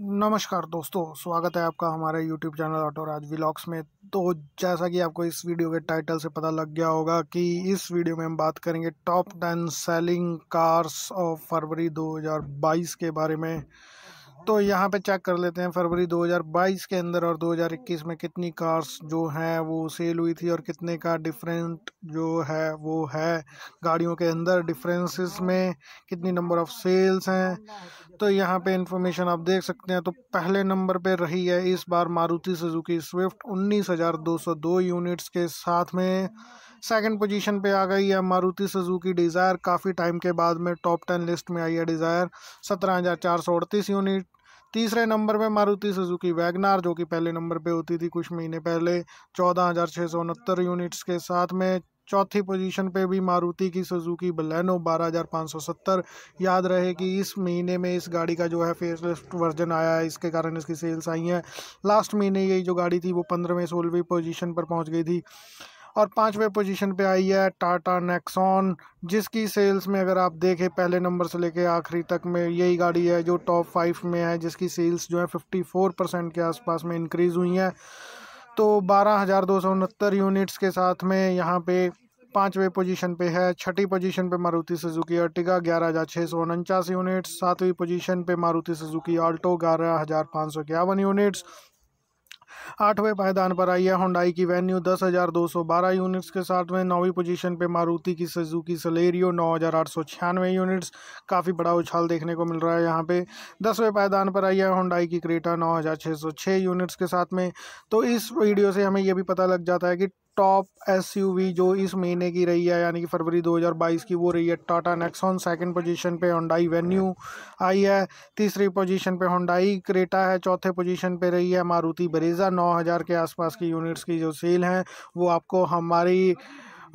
नमस्कार दोस्तों स्वागत है आपका हमारे YouTube channel auto Raj vlogs में तो जैसा कि आपको इस वीडियो के टाइटल से पता लग गया होगा कि इस वीडियो में हम बात करेंगे top ten selling cars of February 2022 के बारे में तो यहाँ पे चेक कर लेते हैं फरवरी 2022 के अंदर और 2021 में कितनी कार्स जो हैं वो सेल हुई थी और कितने का डिफरेंट जो है वो है गाड़ियों के अंदर डिफरेंसेस में कितनी नंबर ऑफ़ सेल्स हैं तो यहाँ पे इंफॉर्मेशन आप देख सकते हैं तो पहले नंबर पे रही है इस बार मारुति सुजुकी स्विफ्ट 19,202 यूनिट्स के साथ में सेकंड पोजीशन पे आ गई है मारुति सुजुकी डिज़ायर काफ़ी टाइम के बाद में टॉप टेन लिस्ट में आई है डिज़ायर सत्रह हज़ार चार सौ अड़तीस यूनिट तीसरे नंबर पे मारुति सुजुकी वैगनार जो कि पहले नंबर पे होती थी कुछ महीने पहले चौदह हज़ार छः सौ उनहत्तर यूनिट्स के साथ में चौथी पोजीशन पे भी मारुति की सुजुकी बलैनो 12,570 याद रहे कि इस महीने में इस गाड़ी का जो है फेसलिफ्ट वर्जन आया है इसके कारण इसकी सेल्स आई हैं लास्ट महीने यही जो गाड़ी थी वो पंद्रहवें सोलहवीं पोजीशन पर पहुंच गई थी और पाँचवें पोजीशन पे आई है टाटा नेक्सॉन जिसकी सेल्स में अगर आप देखें पहले नंबर से लेके आखिरी तक में यही गाड़ी है जो टॉप फाइव में है जिसकी सेल्स जो है फिफ्टी फोर परसेंट के आसपास में इंक्रीज़ हुई हैं तो बारह हज़ार दो सौ उनहत्तर यूनिट्स के साथ में यहाँ पे पाँचवें पोजीशन पे है छठी पोजीशन पे मारुति सुजुकी अर्टिगा ग्यारह हज़ार छः सौ उनचास यूनिट्स सातवीं पोजीशन पे मारुति सुजुकी आल्टो ग्यारह हज़ार पाँच सौ इक्यावन यूनिट्स आठवें पायदान पर आई है होंडाई की वेन्यू दस हज़ार दो सौ बारह यूनिट्स के साथ में नौवीं पोजीशन पे मारुति की सुजुकी सलेरियो नौ हज़ार आठ सौ छियानवे यूनिट्स काफ़ी बड़ा उछाल देखने को मिल रहा है यहाँ पे दसवें पायदान पर आई है होंडाई की क्रेटा नौ हज़ार छः सौ छः यूनिट्स के साथ में तो इस वीडियो से हमें यह भी पता लग जाता है कि टॉप एसयूवी जो इस महीने की रही है यानी कि फरवरी 2022 की वो रही है टाटा नेक्सॉन सेकंड पोजीशन पे होंडाई वेन्यू आई है तीसरी पोजीशन पे होंडाई क्रेटा है चौथे पोजीशन पे रही है मारुति बरेजा 9000 के आसपास की यूनिट्स की जो सेल हैं वो आपको हमारी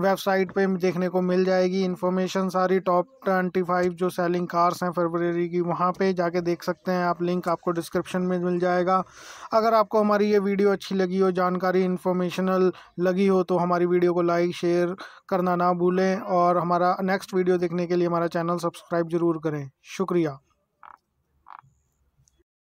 वेबसाइट पे देखने को मिल जाएगी इन्फॉर्मेशन सारी टॉप ट्वेंटी फाइव जो सेलिंग कार्स हैं फरवरी की वहाँ पे जाके देख सकते हैं आप लिंक आपको डिस्क्रिप्शन में मिल जाएगा अगर आपको हमारी ये वीडियो अच्छी लगी हो जानकारी इन्फॉर्मेशनल लगी हो तो हमारी वीडियो को लाइक शेयर करना ना भूलें और हमारा नेक्स्ट वीडियो देखने के लिए हमारा चैनल सब्सक्राइब ज़रूर करें शुक्रिया